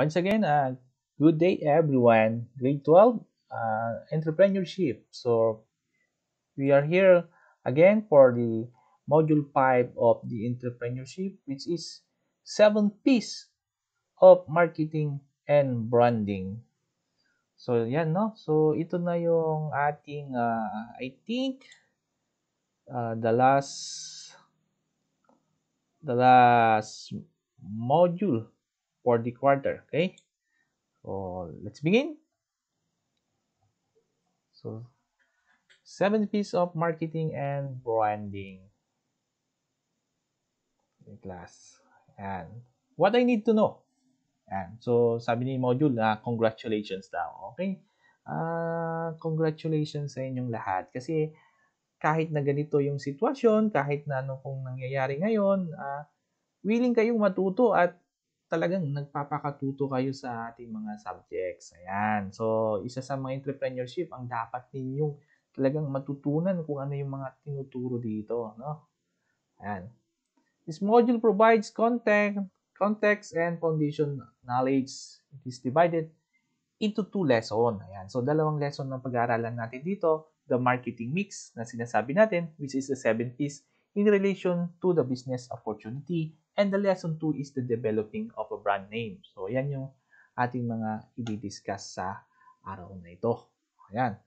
Once again, uh, good day everyone. Grade 12, uh, entrepreneurship. So we are here again for the module 5 of the entrepreneurship, which is 7 piece of marketing and branding. So yan no. So ito na yung ating uh, I think uh, the last the last module for the quarter. Okay, so let's begin. So, seven piece of marketing and branding class. And what I need to know. And so sabi ni module na congratulations daw. Okay? Uh, congratulations sa inyong lahat kasi kahit na ganito yung sitwasyon, kahit na ano kung nangyayari ngayon, uh, willing kayong matuto at talagang nagpapakatuto kayo sa ating mga subjects. Ayan. So, isa sa mga entrepreneurship ang dapat ninyong talagang matutunan kung ano yung mga tinuturo dito, no? Ayan. This module provides content, context and foundation knowledge. It is divided into two lesson. Ayan. So, dalawang lesson ng pag-aaralan natin dito, the marketing mix na sinasabi natin, which is the 7 P's in relation to the business opportunity And the lesson 2 is the developing of a brand name. So, yan yung ating mga i-discuss sa araw na ito. Ayan.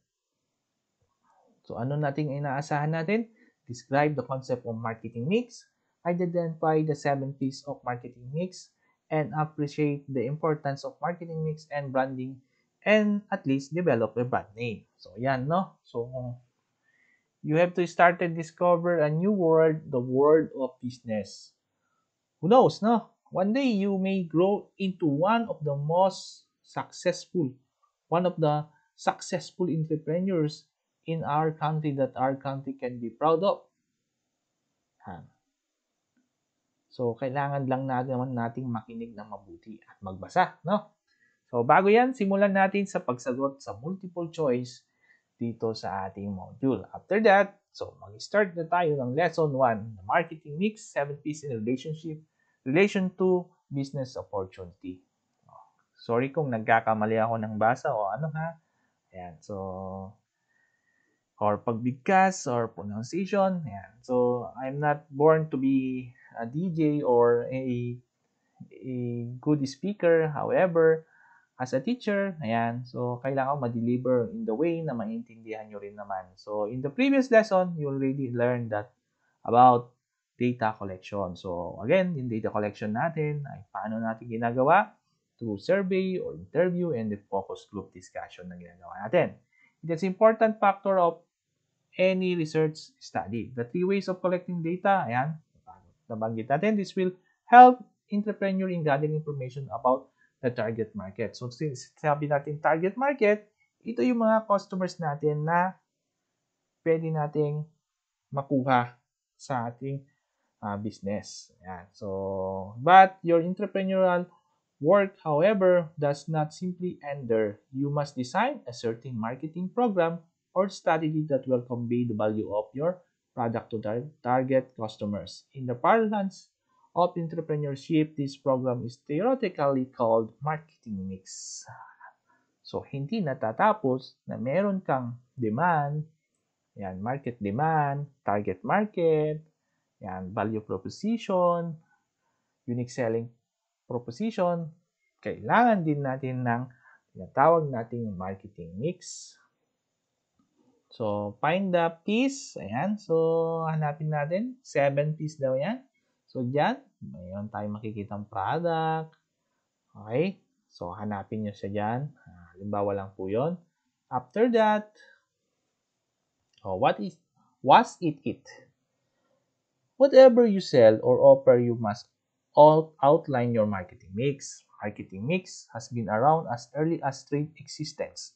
So, ano nating inaasahan natin? Describe the concept of marketing mix, identify the seven P's of marketing mix, and appreciate the importance of marketing mix and branding, and at least develop a brand name. So, yan, no? So, you have to start and discover a new world, the world of business who knows, no? One day you may grow into one of the most successful, one of the successful entrepreneurs in our country that our country can be proud of. Ha. So, kailangan lang natin naman nating makinig ng mabuti at magbasa, no? So, bago yan, simulan natin sa pagsagot sa multiple choice dito sa ating module. After that, so mag-start na tayo ng lesson 1, the marketing mix, 7 P's in relationship, Relation to business opportunity. Sorry kung nagkakamali ako ng basa o ano ha. Ayan, so, or pagbigkas or pronunciation. Ayan. So, I'm not born to be a DJ or a, a good speaker. However, as a teacher, ayan, so kailangan ma-deliver in the way na maintindihan nyo rin naman. So, in the previous lesson, you already learned that about data collection. So, again, yung data collection natin ay paano natin ginagawa? Through survey or interview and the focus group discussion na ginagawa natin. It is important factor of any research study. The three ways of collecting data, ayan, nabanggit natin, this will help entrepreneur in gathering information about the target market. So, since sabi natin target market, ito yung mga customers natin na pwede nating makuha sa ating uh, business. Yeah. So, but your entrepreneurial work, however, does not simply end there. You must design a certain marketing program or strategy that will convey the value of your product to tar target customers. In the parlance of entrepreneurship, this program is theoretically called marketing mix. So, hindi natatapos na meron kang demand, yan, market demand, target market, Yan, value proposition, unique selling proposition. Kailangan din natin ng tinatawag nating marketing mix. So, find the piece. Ayan. So, hanapin natin. 7 piece daw yan. So, dyan. Mayroon tayong makikitang product. Okay. So, hanapin nyo siya dyan. Halimbawa lang po yun. After that, oh, what is, was it it? Whatever you sell or offer, you must all outline your marketing mix. Marketing mix has been around as early as trade existence.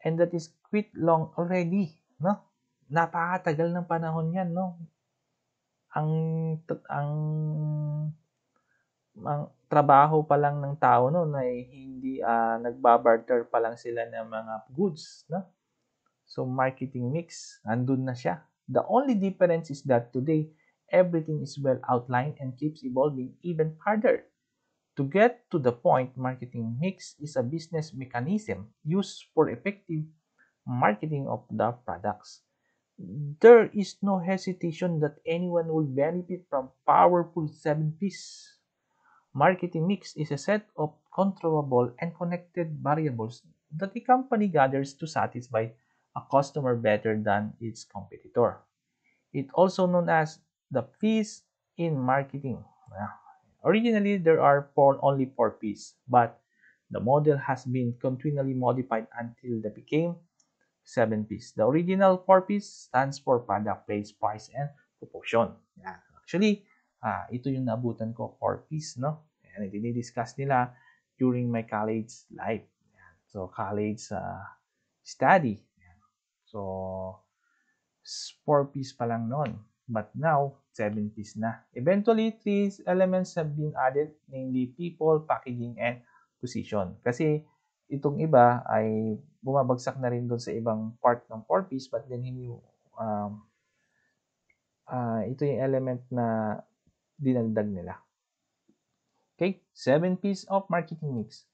And that is quite long already, no? Napakatagal ng panahon 'yan, no? Ang ang ang trabaho pa lang ng tao noon ay hindi uh, nagbabarter pa lang sila ng mga goods, no? So marketing mix, andun na siya. The only difference is that today everything is well outlined and keeps evolving even further. To get to the point, marketing mix is a business mechanism used for effective marketing of the products. There is no hesitation that anyone will benefit from powerful 7 P's. Marketing mix is a set of controllable and connected variables that a company gathers to satisfy a customer better than its competitor. It also known as the fees in marketing. Yeah. Originally, there are four, only four fees, but the model has been continually modified until they became seven fees. The original four fees stands for product, place, price, and proportion. Yeah. Actually, uh, ito yung nabutan ko, four fees, no? And dinidiscuss nila during my college life. So, college uh, study. So, four piece pa lang But now, 70s na. Eventually, three elements have been added, namely people, packaging, and position. Kasi itong iba ay bumabagsak na rin doon sa ibang part ng 4-piece but then hindi um, uh, ito yung element na dinagdag nila. Okay, 7-piece of marketing mix.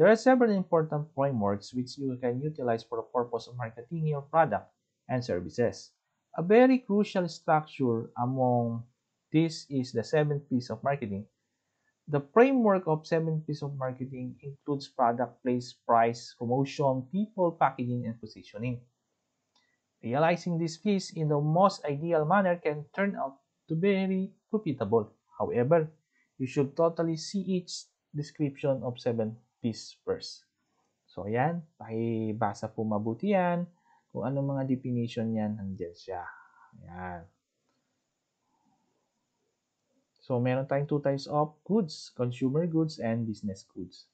There are several important frameworks which you can utilize for the purpose of marketing your product and services. A very crucial structure among this is the seventh piece of marketing. The framework of seventh piece of marketing includes product, place, price, promotion, people, packaging, and positioning. Realizing this piece in the most ideal manner can turn out to be very profitable. However, you should totally see each description of seven piece first. So, ayan, pakibasa po mabuti yan. Kung anong mga definition yan, nandiyan siya. Ayan. So, meron tayong two types of goods, consumer goods and business goods.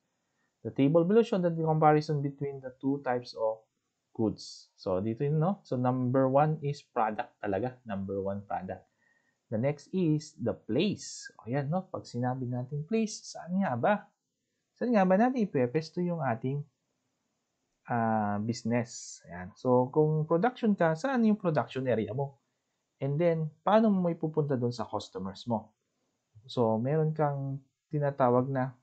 The table below shows the comparison between the two types of goods. So, dito yun, no? So, number one is product talaga. Number one, product. The next is the place. O, yan, no? Pag sinabi natin place, saan nga ba? Saan nga ba natin ipwepesto yung ating uh, business. Ayan. So, kung production ka, saan yung production area mo? And then, paano mo ipupunta doon sa customers mo? So, meron kang tinatawag na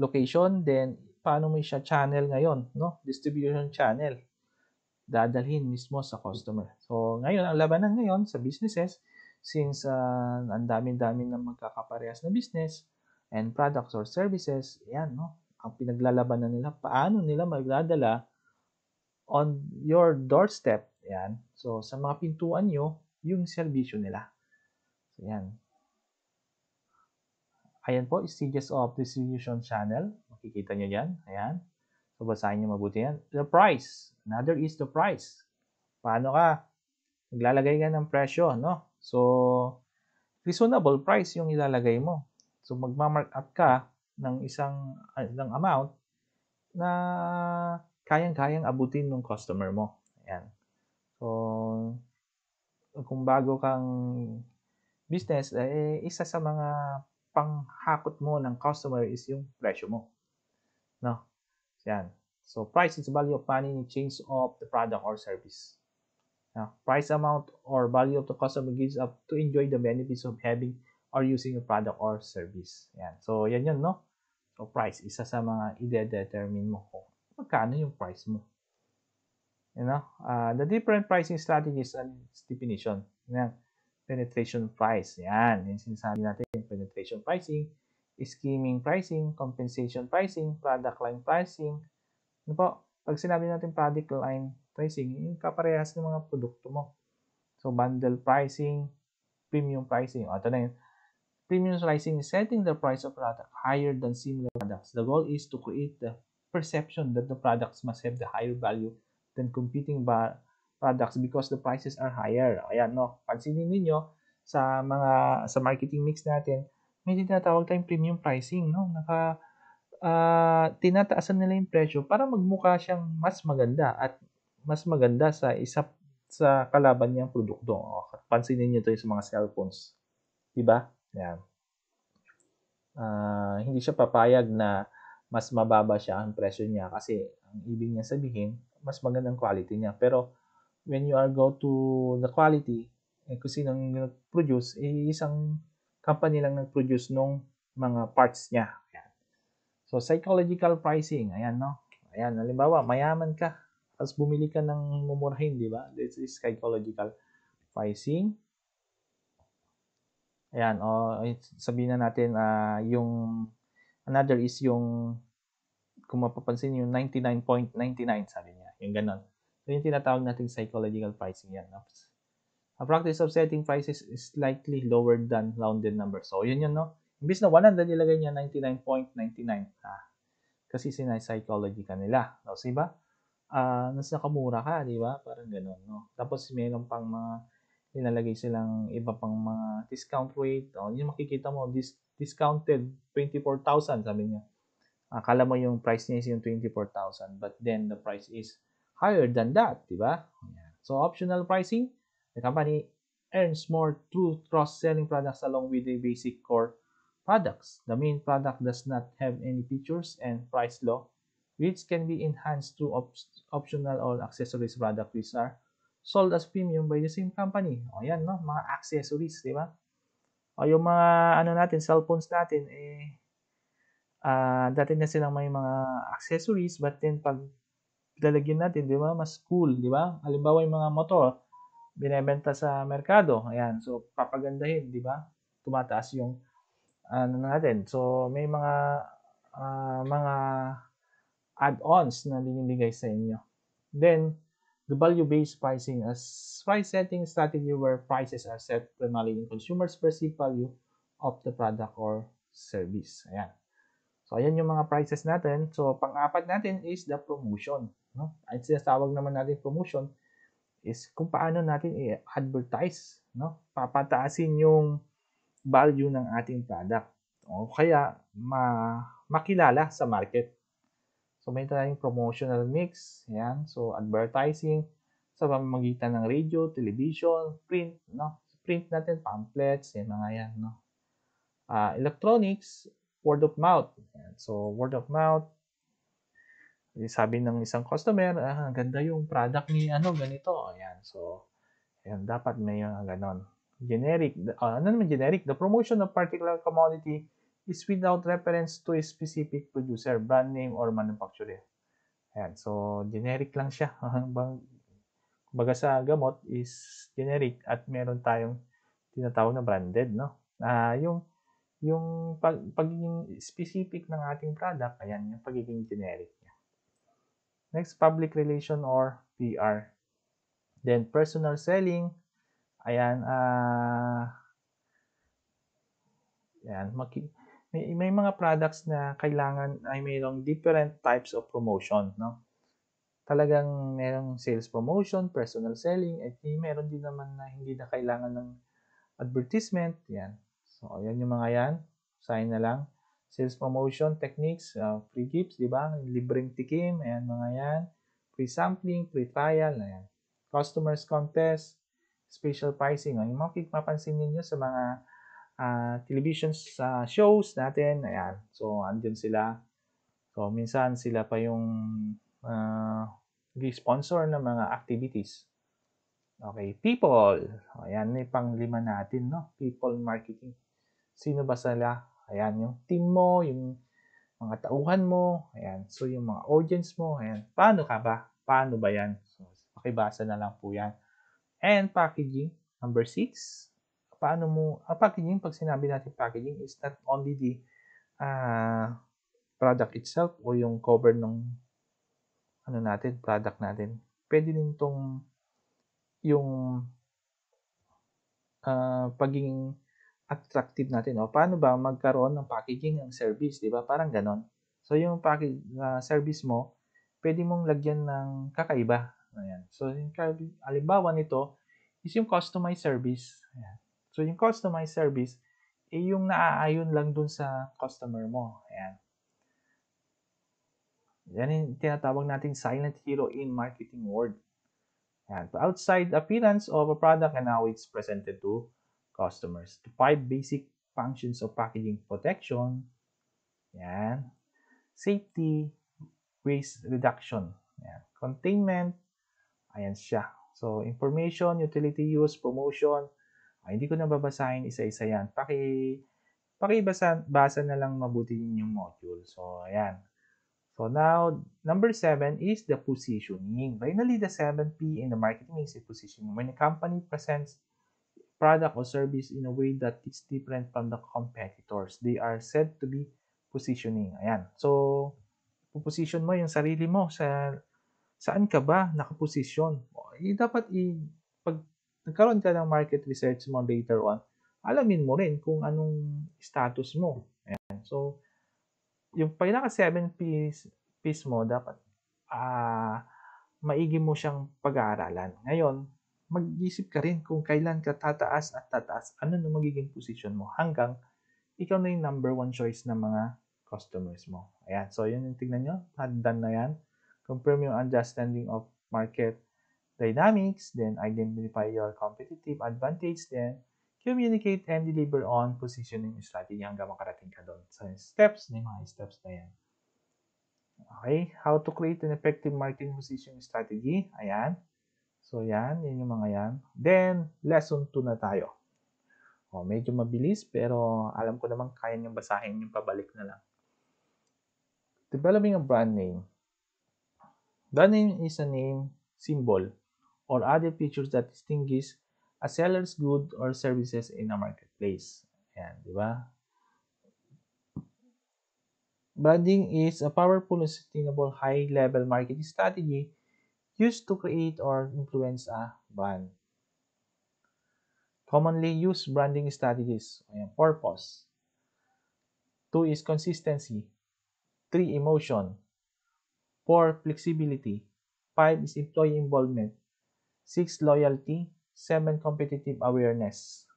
location, then paano mo siya channel ngayon, no? Distribution channel. Dadalhin mismo sa customer. So, ngayon, ang labanan ngayon sa businesses, since uh, ang dami-dami ng magkakaparehas na business and products or services, yan, no? ang pinaglalabanan nila, paano nila magdadala on your doorstep. Yan. So, sa mga pintuan nyo, yung serbisyo nila. So, yan. Ayan po, stages of distribution channel. Makikita nyo yan. Ayan. So, basahin nyo mabuti yan. The price. Another is the price. Paano ka? Maglalagay ka ng presyo, no? So, reasonable price yung ilalagay mo. So, magmamark up ka ng isang uh, ng amount na kayang-kayang abutin ng customer mo. Ayan. So, kung bago kang business, eh, isa sa mga panghakot mo ng customer is yung presyo mo. No? Yan. So, price is value of money in change of the product or service. Now, price amount or value of the customer gives up to enjoy the benefits of having or using a product or service. Yan. So, yan yun, no? o price, isa sa mga ide-determine mo kung magkano yung price mo. You know, uh, the different pricing strategies and its definition. Yan. Penetration price. Yan. Yung sinasabi natin, penetration pricing, scheming pricing, compensation pricing, product line pricing. Ano po? Pag sinabi natin product line pricing, yung kaparehas ng mga produkto mo. So, bundle pricing, premium pricing. O, ito na yun Premium pricing is setting the price of product higher than similar products. The goal is to create the perception that the products must have the higher value than competing products because the prices are higher. Ayan, no? Pansinin niyo sa mga sa marketing mix natin, may tinatawag tayong premium pricing, no? Naka uh, tinataasan nila yung presyo para magmukha siyang mas maganda at mas maganda sa isa sa kalaban niyang produkto. Oh, pansinin niyo 'to sa mga cellphones. 'Di ba? Yan. Uh, hindi siya papayag na mas mababa siya ang presyo niya kasi ang ibig niya sabihin, mas magandang quality niya. Pero when you are go to the quality, eh, kung sinong nag-produce, eh, isang company lang nag-produce nung mga parts niya. Ayan. So, psychological pricing, ayan, no? Ayan, halimbawa, mayaman ka, tapos bumili ka ng mumurahin, di ba? This is psychological pricing. Ayan, o sabihin na natin uh, yung another is yung kung mapapansin yung 99.99 sabi niya, yung ganon. So yung tinatawag nating psychological pricing yan. No? A practice of setting prices is slightly lower than rounded number. So yun yun, no? Imbis na 100, nilagay niya 99.99. Ah, kasi sinay-psychology ka nila. No? So, diba? Uh, nasa kamura ka, di ba? Parang ganun, no? Tapos meron pang mga nilalagay silang iba pang mga discount rate. O, oh, yung makikita mo, dis- discounted 24,000, sabi niya. Akala mo yung price niya is yung 24,000, but then the price is higher than that, di ba? So, optional pricing, the company earns more through cross-selling products along with the basic core products. The main product does not have any features and price law, which can be enhanced through op- optional or accessories products which are sold as premium by the same company. O yan, no? Mga accessories, di ba? O yung mga, ano natin, cellphones natin, eh, uh, dati na silang may mga accessories, but then pag lalagyan natin, di ba, mas cool, di ba? Halimbawa yung mga motor, binebenta sa merkado. Ayan, so papagandahin, di ba? Tumataas yung ano natin. So may mga uh, mga add-ons na binibigay sa inyo. Then the value-based pricing as price setting strategy where prices are set primarily in consumers perceived value of the product or service. Ayan. So, ayan yung mga prices natin. So, pang-apat natin is the promotion. No? Ang sinasawag naman natin promotion is kung paano natin i-advertise. No? Papataasin yung value ng ating product. O kaya, ma makilala sa market. So, may tayong promotional mix. Ayan. So, advertising sa pamamagitan ng radio, television, print, no? Print natin, pamphlets, yan mga yan, no? Uh, electronics, word of mouth. Yan. So, word of mouth, sabi ng isang customer, ah, ganda yung product ni ano, ganito. Ayan, so, ayan, dapat may uh, ganon. Generic, uh, ano naman generic? The promotion of particular commodity is without reference to a specific producer, brand name, or manufacturer. Ayan, so generic lang siya. Baga sa gamot is generic at meron tayong tinatawag na branded, no? Uh, yung yung pag, pagiging specific ng ating product, ayan, yung pagiging generic niya. Next, public relation or PR. Then, personal selling. Ayan, ah, uh, ayan, maki, may, may mga products na kailangan ay mayroong different types of promotion, no? Talagang merong sales promotion, personal selling, at meron din naman na hindi na kailangan ng advertisement, yan. So, ayan yung mga yan. Sign na lang. Sales promotion techniques, uh, free gifts, di ba? Libreng tikim, ayan mga yan. Free sampling, free trial, ayan. Customers contest, special pricing. Yung mga mapapansin ninyo sa mga uh, television uh, shows natin. Ayan. So, andyan sila. So, minsan sila pa yung uh, sponsor ng mga activities. Okay, people. Ayan, yung panglima natin, no? People marketing. Sino ba sila? Ayan, yung team mo, yung mga tauhan mo. Ayan, so yung mga audience mo. Ayan, paano ka ba? Paano ba yan? So, pakibasa na lang po yan. And packaging, number 6 paano mo, ang ah, packaging, pag sinabi natin packaging, is not only the uh, product itself o yung cover ng ano natin, product natin. Pwede din tong yung uh, pagiging attractive natin. O, paano ba magkaroon ng packaging ng service, di ba? Parang ganon. So, yung package, uh, service mo, pwede mong lagyan ng kakaiba. Ayan. So, yung, halimbawa nito is yung customized service. Ayan. So, yung customized service, eh yung naaayon lang dun sa customer mo. Ayan. Yan yung tinatawag natin silent hero in marketing world. Ayan. So, outside appearance of a product and how it's presented to customers. The five basic functions of packaging protection. Ayan. Safety, waste reduction. Ayan. Containment. Ayan siya. So, information, utility use, promotion, Ah, hindi ko nababasahin isa-isa yan. Paki, pakibasa basa na lang mabuti yung module. So, ayan. So now, number seven is the positioning. Finally, the 7P in the marketing is positioning. When a company presents product or service in a way that is different from the competitors, they are said to be positioning. Ayan. So, position mo yung sarili mo sa saan ka ba nakaposisyon. dapat i, pag nagkaroon ka ng market research mo later on, alamin mo rin kung anong status mo. Ayan. So, yung pinaka 7 piece, piece mo, dapat uh, maigi mo siyang pag-aaralan. Ngayon, mag-isip ka rin kung kailan ka tataas at tataas, ano na magiging position mo hanggang ikaw na yung number one choice ng mga customers mo. Ayan. So, yun yung tignan nyo. Done na yan. Confirm yung understanding of market dynamics, then identify your competitive advantage, then communicate and deliver on positioning strategy hanggang makarating ka doon sa steps ni mga steps na yan. Okay, how to create an effective marketing position strategy. Ayan. So, yan. Yan yung mga yan. Then, lesson 2 na tayo. O, oh, medyo mabilis pero alam ko naman kaya niyong basahin yung pabalik na lang. Developing a brand name. Brand name is a name symbol or other features that distinguish a seller's good or services in a marketplace. Ayan, di ba? Branding is a powerful and sustainable high-level marketing strategy used to create or influence a brand. Commonly used branding strategies. Ayan, purpose. Two is consistency. Three, emotion. Four, flexibility. Five is employee involvement. 6. Loyalty. 7. Competitive awareness.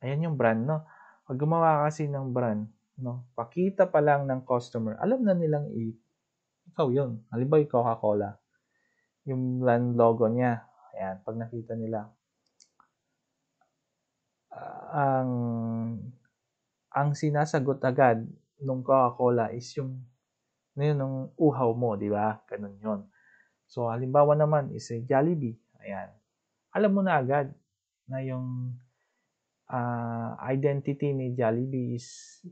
Ayan yung brand, no? Pag gumawa kasi ng brand, no? Pakita pa lang ng customer, alam na nilang i ikaw yun. Halimbawa, yung Coca-Cola. Yung brand logo niya. Ayan, pag nakita nila. Uh, ang ang sinasagot agad nung Coca-Cola is yung yun, ng uhaw mo, di ba? Ganun yun. So, halimbawa naman is a eh, Jollibee. Ayan. Alam mo na agad na yung uh, identity ni Jollibee is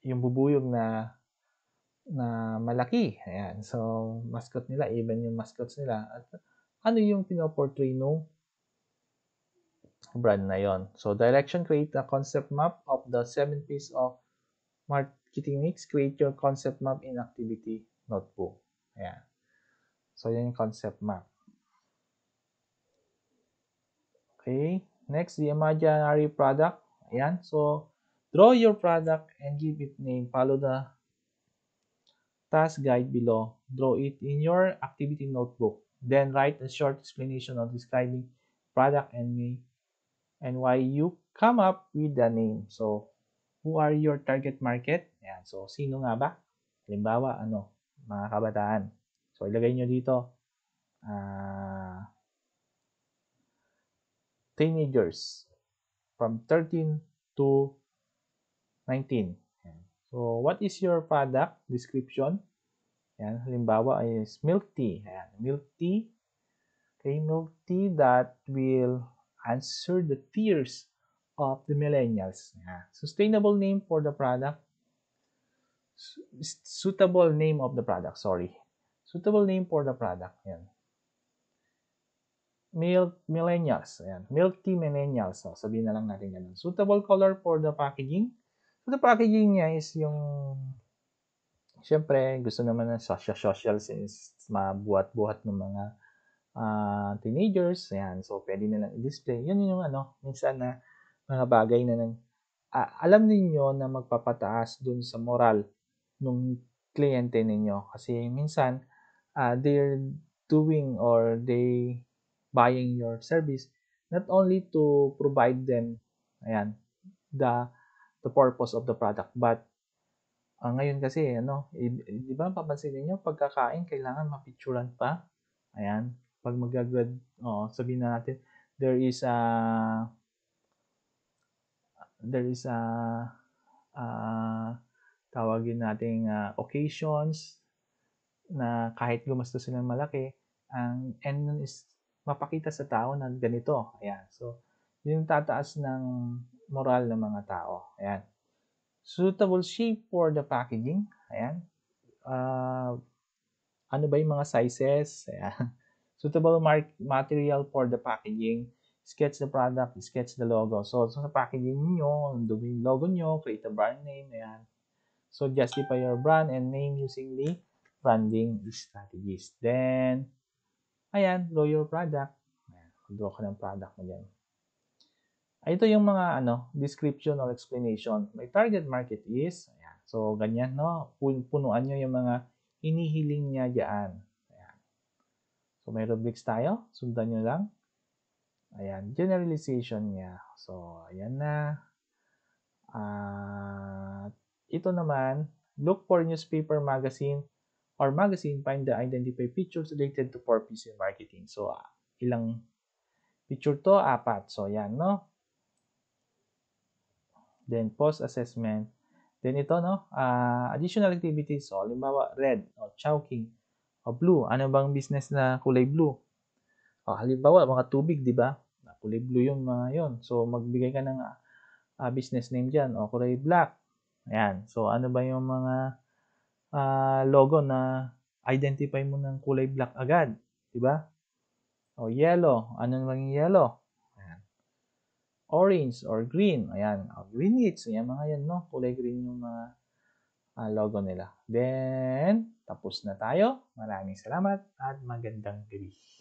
yung bubuyog na na malaki. Ayan. So, mascot nila, even yung mascots nila. At ano yung pinoportray no brand na yon. So, direction, create a concept map of the seven piece of marketing mix. Create your concept map in activity notebook. Ayan. So, yan yung concept map. Okay. Next, the imaginary product. Ayan. So, draw your product and give it name. Follow the task guide below. Draw it in your activity notebook. Then write a short explanation of describing product and me and why you come up with the name. So, who are your target market? Ayan. So, sino nga ba? Halimbawa, ano, mga kabataan. So, ilagay nyo dito. Uh, teenagers from 13 to 19. So, what is your product description? Ayan, halimbawa ay milk tea. Ayan, milk tea. Okay, milk tea that will answer the fears of the millennials. Ayan. Sustainable name for the product. Suitable name of the product, sorry. Suitable name for the product. Ayan. Milk millennials. Ayan. Milk millennials. So, oh, sabihin na lang natin ganun. Suitable color for the packaging. So, the packaging niya is yung Siyempre, gusto naman ng social social since mabuhat-buhat ng mga uh, teenagers. Ayan. So, pwede na lang i-display. Yun yung ano, minsan na mga bagay na nang uh, alam ninyo na magpapataas dun sa moral ng kliyente ninyo. Kasi minsan, uh, they're doing or they buying your service not only to provide them ayan the the purpose of the product but uh, ngayon kasi ano di ba papansin niyo pagkakain kailangan mapicturean pa ayan pag magagrad oh sabihin na natin there is a there is a uh, tawagin nating uh, occasions na kahit gumastos silang malaki, ang end nun is mapakita sa tao na ganito. Ayan. So, yun tataas ng moral ng mga tao. Ayan. Suitable shape for the packaging. Ayan. Uh, ano ba yung mga sizes? Ayan. Suitable mark- material for the packaging. Sketch the product, sketch the logo. So, so sa packaging niyo, yung logo niyo, create a brand name. Ayan. So, justify your brand and name using the funding strategies. Then, ayan, grow your product. Ayan, draw ka ng product mo dyan. Ah, ito yung mga ano, description or explanation. My target market is, ayan, so ganyan, no? Punuan nyo yung mga inihiling niya dyan. Ayan. So, may rubrics tayo. Sundan nyo lang. Ayan, generalization niya. So, ayan na. At, uh, ito naman, look for newspaper magazine or magazine, find the identify pictures related to purpose in marketing. So, uh, ilang picture to? Apat. So, yan, no? Then, post-assessment. Then, ito, no? Uh, additional activities. So, halimbawa, red o chowking o oh, blue. Ano bang business na kulay blue? O, oh, halimbawa, mga tubig, di ba? Ah, kulay blue yung mga uh, yun. So, magbigay ka ng uh, business name dyan. O, oh, kulay black. Ayan. So, ano ba yung mga uh, logo na identify mo ng kulay black agad. Diba? O yellow. Anong lang yellow? Ayan. Orange or green. Ayan. O, green hits. Ayan mga yan, no? Kulay green yung mga uh, logo nila. Then, tapos na tayo. Maraming salamat at magandang gabi.